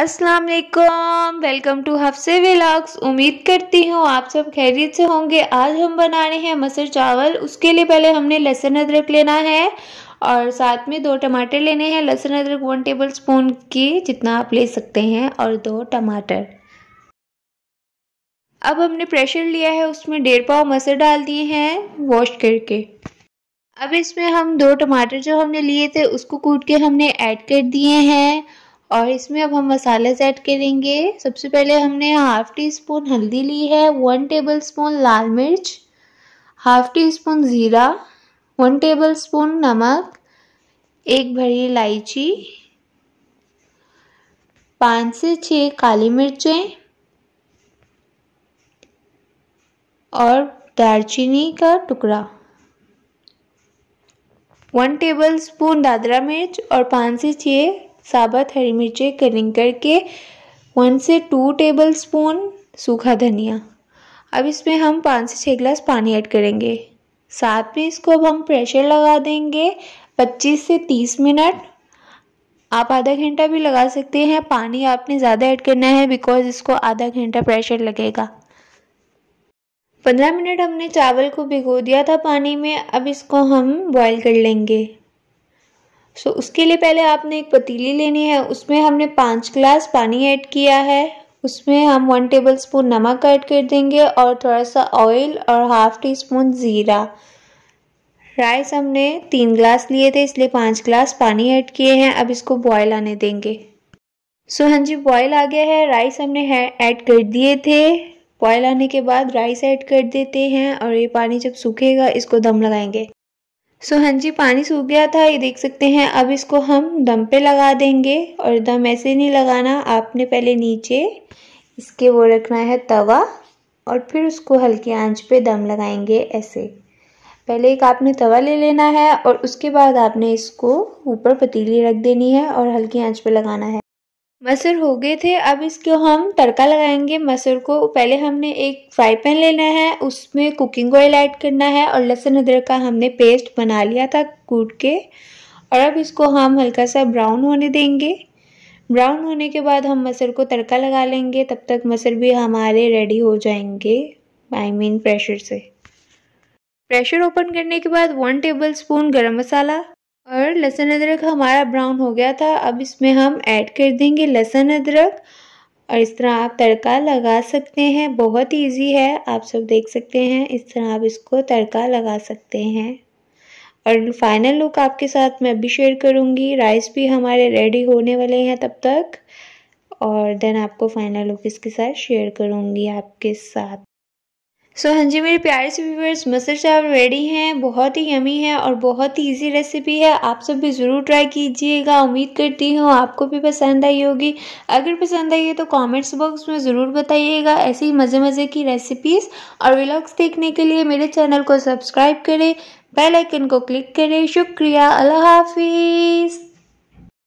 अस्सलाम वालेकुम welcome to हफ्से vlogs उम्मीद करती हूँ आप सब खैरियत से होंगे आज हम बना रहे हैं मसर चावल उसके लिए पहले हमने लहसुन अदरक लेना है और साथ में दो टमाटर लेने हैं लहसुन अदरक वन टेबल स्पून की जितना आप ले सकते हैं और दो टमाटर अब हमने प्रेशर लिया है उसमें डेढ़ पाव मसर डाल दिए हैं वॉश करके अब इसमें हम दो टमाटर जो हमने लिए थे उसको कूट के हमने ऐड कर दिए हैं और इसमें अब हम मसाले ऐड करेंगे सबसे पहले हमने हाफ़ टी स्पून हल्दी ली है वन टेबल स्पून लाल मिर्च हाफ़ टी स्पून ज़ीरा वन टेबल स्पून नमक एक भरी इलायची पाँच से छः काली मिर्चें और दालचीनी का टुकड़ा वन टेबल स्पून दादरा मिर्च और पाँच से छः साबुत हरी मिर्चें कलिंग करके वन से टू टेबल स्पून सूखा धनिया अब इसमें हम पाँच से छः गिलास पानी ऐड करेंगे साथ में इसको अब हम प्रेशर लगा देंगे 25 से 30 मिनट आप आधा घंटा भी लगा सकते हैं पानी आपने ज़्यादा ऐड करना है बिकॉज इसको आधा घंटा प्रेशर लगेगा पंद्रह मिनट हमने चावल को भिगो दिया था पानी में अब इसको हम बॉईल कर लेंगे सो उसके लिए पहले आपने एक पतीली लेनी है उसमें हमने पाँच ग्लास पानी ऐड किया है उसमें हम वन टेबल स्पून नमक ऐड कर देंगे और थोड़ा सा ऑयल और हाफ टी स्पून ज़ीरा राइस हमने तीन ग्लास लिए थे इसलिए पाँच ग्लास पानी ऐड किए हैं अब इसको बॉयल आने देंगे सो हाँ जी बॉयल आ गया है राइस हमने ऐड कर दिए थे बॉयल आने के बाद राइस ऐड कर देते हैं और ये पानी जब सूखेगा इसको दम लगाएंगे सो हाँ जी पानी सूख गया था ये देख सकते हैं अब इसको हम दम पे लगा देंगे और दम ऐसे नहीं लगाना आपने पहले नीचे इसके वो रखना है तवा और फिर उसको हल्की आंच पे दम लगाएंगे ऐसे पहले एक आपने तवा ले लेना है और उसके बाद आपने इसको ऊपर पतीली रख देनी है और हल्की आंच पे लगाना है मसूर हो गए थे अब इसको हम तड़का लगाएंगे मसूर को पहले हमने एक फ्राई पैन लेना है उसमें कुकिंग ऑयल ऐड करना है और लहसुन अदरक का हमने पेस्ट बना लिया था कूट के और अब इसको हम हल्का सा ब्राउन होने देंगे ब्राउन होने के बाद हम मसर को तड़का लगा लेंगे तब तक मसर भी हमारे रेडी हो जाएंगे आई मीन प्रेशर से प्रेशर ओपन करने के बाद वन टेबल स्पून गर्म मसाला और लहसुन अदरक हमारा ब्राउन हो गया था अब इसमें हम ऐड कर देंगे लहसुन अदरक और इस तरह आप तड़का लगा सकते हैं बहुत इजी है आप सब देख सकते हैं इस तरह आप इसको तड़का लगा सकते हैं और फाइनल लुक आपके साथ मैं अभी शेयर करूँगी राइस भी हमारे रेडी होने वाले हैं तब तक और देन आपको फाइनल लुक इसके साथ शेयर करूँगी आपके साथ सो so, हाँ जी मेरे प्यारे से व्यूवर्स मसर चावल रेडी हैं बहुत ही यमी है और बहुत ही इजी रेसिपी है आप सब भी ज़रूर ट्राई कीजिएगा उम्मीद करती हूँ आपको भी पसंद आई होगी अगर पसंद आई है तो कमेंट्स बॉक्स में ज़रूर बताइएगा ऐसी ही मज़े मज़े की रेसिपीज़ और व्लॉग्स देखने के लिए मेरे चैनल को सब्सक्राइब करें बेलाइकन को क्लिक करें शुक्रिया अल्लाह हाफिज़